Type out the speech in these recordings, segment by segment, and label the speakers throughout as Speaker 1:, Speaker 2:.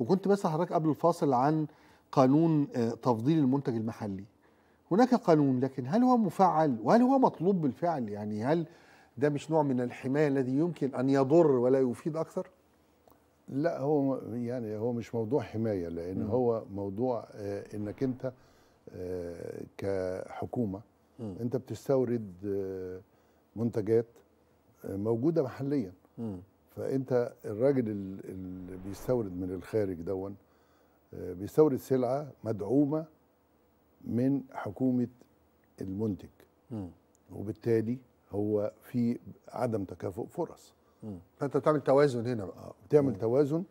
Speaker 1: وكنت بسأل حضرتك قبل الفاصل عن قانون آه، تفضيل المنتج المحلي هناك قانون لكن هل هو مفعل وهل هو مطلوب بالفعل يعني هل ده مش نوع من الحماية الذي يمكن أن يضر ولا يفيد أكثر لا هو يعني هو مش موضوع حماية لأن م. هو موضوع آه، أنك أنت آه، كحكومة م. أنت بتستورد منتجات موجودة محليا م. فانت الراجل اللي بيستورد من الخارج دون آه، بيستورد سلعه مدعومه من حكومه المنتج م. وبالتالي هو في عدم تكافؤ فرص م. فانت بتعمل توازن هنا بقى آه، بتعمل م. توازن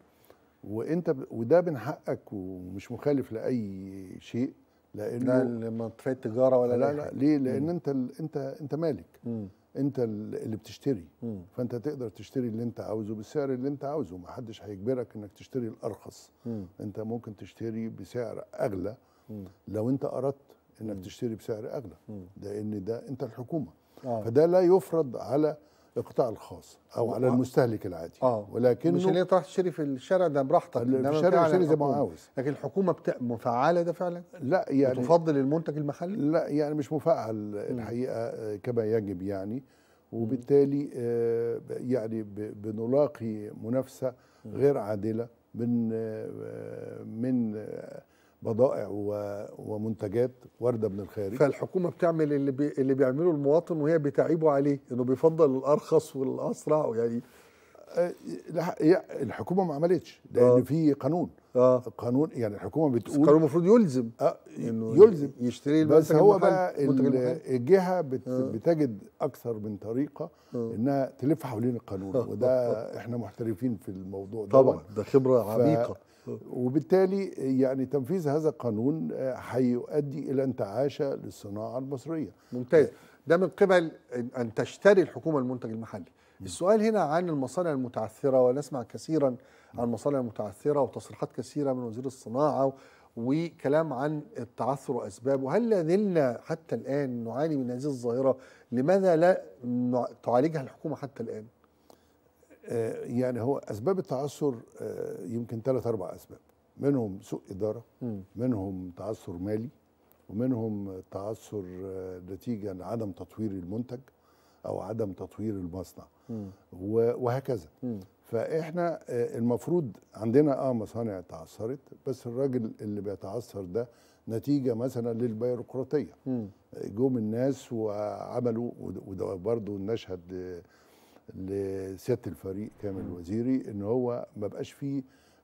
Speaker 1: وانت وده من حقك ومش مخالف لاي شيء لانه لا لمنطقه التجاره ولا لا لا, لا ليه لان م. انت انت انت مالك م. انت اللي بتشتري م. فانت تقدر تشتري اللي انت عاوزه بالسعر اللي انت عاوزه ما حدش هيجبرك انك تشتري الارخص م. انت ممكن تشتري بسعر اغلى م. لو انت اردت انك م. تشتري بسعر اغلى لان ده انت الحكومه آه. فده لا يفرض على القطاع الخاص او على المستهلك العادي اه ولكن مش اللي تروح تشتري في الشارع ده براحتك الشارع تشتري زي ما عاوز لكن الحكومه بتا... مفعله ده فعلا لا يعني تفضل المنتج المحلي لا يعني مش مفعل الحقيقه آه، كما يجب يعني وبالتالي آه، يعني بنلاقي منافسه غير عادله من آه، من بضائع ومنتجات وارده من الخارج فالحكومه بتعمل اللي بي اللي بيعمله المواطن وهي بتعيبه عليه انه بيفضل الارخص والاسرع يعني آه، الحكومه ما عملتش لان آه. في قانون آه. قانون يعني الحكومه بتقول القانون المفروض يلزم آه انه يلزم يشتري بس هو بقى الجهه بت آه. بتجد اكثر من طريقه آه. انها تلف حوالين القانون آه. وده آه. احنا محترفين في الموضوع ده طبعا ده خبره عميقه وبالتالي يعني تنفيذ هذا القانون آه، هيؤدي الى انتعاشه للصناعه المصريه ممتاز ده من قبل ان تشتري الحكومه المنتج المحلي السؤال هنا عن المصانع المتعثره ونسمع كثيرا عن المصانع المتعثره وتصريحات كثيره من وزير الصناعه وكلام عن التعثر واسبابه، هل لا زلنا حتى الان نعاني من هذه الظاهره؟ لماذا لا تعالجها الحكومه حتى الان؟ آه، يعني هو اسباب التعثر آه، يمكن ثلاث اربع اسباب منهم سوء اداره منهم تعثر مالي ومنهم تعثر آه، نتيجه لعدم تطوير المنتج او عدم تطوير المصنع وهكذا فاحنا المفروض عندنا اه مصانع تعثرت بس الراجل اللي بيتعثر ده نتيجه مثلا للبيروقراطيه جم الناس وعملوا وده برضه نشهد لسياده الفريق كامل الوزيري ان هو ما بقاش فيه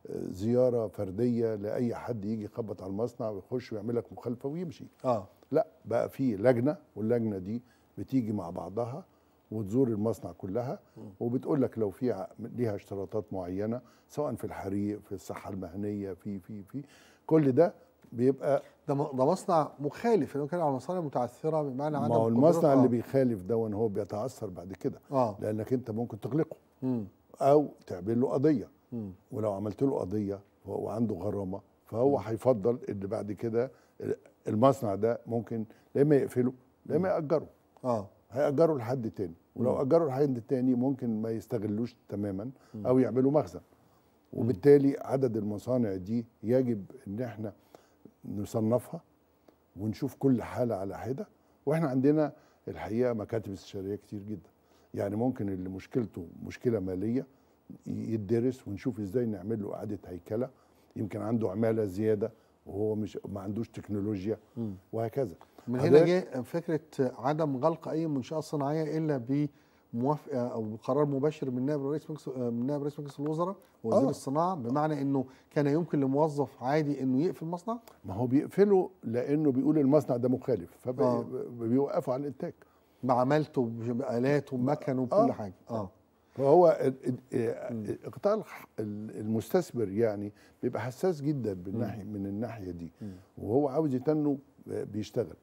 Speaker 1: آه، زياره فرديه لاي حد يجي يخبط على المصنع ويخش ويعمل لك مخالفه ويمشي اه لا بقى في لجنه واللجنه دي بتيجي مع بعضها وتزور المصنع كلها وبتقول لك لو فيها ليها اشتراطات معينه سواء في الحريق في الصحه المهنيه في في في كل ده بيبقى ده ده مصنع مخالف لو كان على مصانع متعثره بمعنى عدم ما هو المصنع اللي بيخالف ده هو بيتعثر بعد كده آه. لانك انت ممكن تغلقه مم. او تعمل له قضيه مم. ولو عملت له قضيه وعنده غرامه فهو هيفضل ان بعد كده المصنع ده ممكن لا اما يقفله لا اما ياجره اه هيأجره لحد تاني ولو أجره لحد تاني ممكن ما يستغلوش تماما أو يعملوا مخزن وبالتالي عدد المصانع دي يجب إن احنا نصنفها ونشوف كل حاله على حده واحنا عندنا الحقيقه مكاتب استشاريه كتير جدا يعني ممكن اللي مشكلته مشكله ماليه يدرس ونشوف ازاي نعمل له اعاده هيكله يمكن عنده عماله زياده وهو مش ما عندوش تكنولوجيا وهكذا من هنا جه فكره عدم غلق اي منشاه صناعيه الا ب موافقه آه، او قرار مباشر من نائب رئيس مجلس آه، من نائب رئيس مجلس الوزراء ووزير آه. الصناعه بمعنى انه كان يمكن لموظف عادي انه يقفل مصنع ما هو بيقفله لانه بيقول المصنع ده مخالف فبيوقفوا على الانتاج بعملته بآلاته ومكنه وكل آه. حاجه اه فهو قطاع المستثمر يعني بيبقى حساس جدا بالناحيه من الناحيه دي وهو عاوز يتنه بيشتغل